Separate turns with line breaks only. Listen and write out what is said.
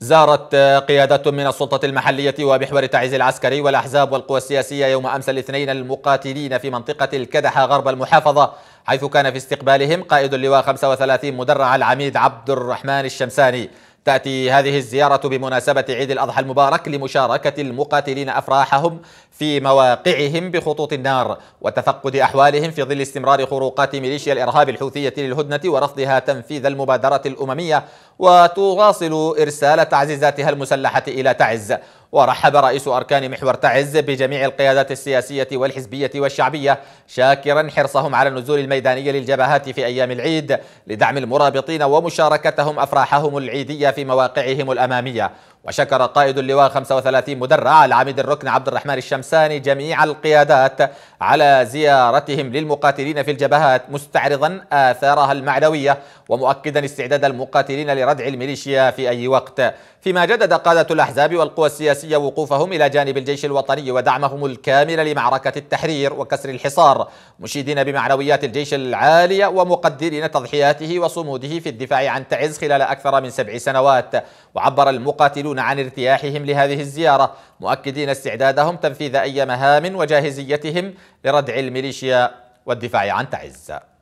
زارت آه، قيادة من السلطة المحلية ومحور تعز العسكري والأحزاب والقوى السياسية يوم أمس الاثنين المقاتلين في منطقة الكدحة غرب المحافظة حيث كان في استقبالهم قائد اللواء 35 مدرع العميد عبد الرحمن الشمساني تأتي هذه الزيارة بمناسبة عيد الأضحى المبارك لمشاركة المقاتلين أفراحهم في مواقعهم بخطوط النار وتفقد أحوالهم في ظل استمرار خروقات ميليشيا الإرهاب الحوثية للهدنة ورفضها تنفيذ المبادرة الأممية وتواصل إرسال تعزيزاتها المسلحة إلى تعز ورحب رئيس أركان محور تعز بجميع القيادات السياسية والحزبية والشعبية شاكرا حرصهم على النزول الميداني للجبهات في أيام العيد لدعم المرابطين ومشاركتهم أفراحهم العيدية في مواقعهم الأمامية وشكر قائد اللواء 35 مدرع العميد الركن عبد الرحمن الشمساني جميع القيادات على زيارتهم للمقاتلين في الجبهات مستعرضا آثارها المعنوية ومؤكدا استعداد المقاتلين لردع الميليشيا في أي وقت فيما جدد قادة الأحزاب والقوى السياسية وقوفهم إلى جانب الجيش الوطني ودعمهم الكامل لمعركة التحرير وكسر الحصار مشيدين بمعنويات الجيش العالية ومقدرين تضحياته وصموده في الدفاع عن تعز خلال أكثر من سبع سنوات وعبر المقاتلون يعلنون عن ارتياحهم لهذه الزيارة مؤكدين استعدادهم تنفيذ أي مهام وجاهزيتهم لردع الميليشيا والدفاع عن تعز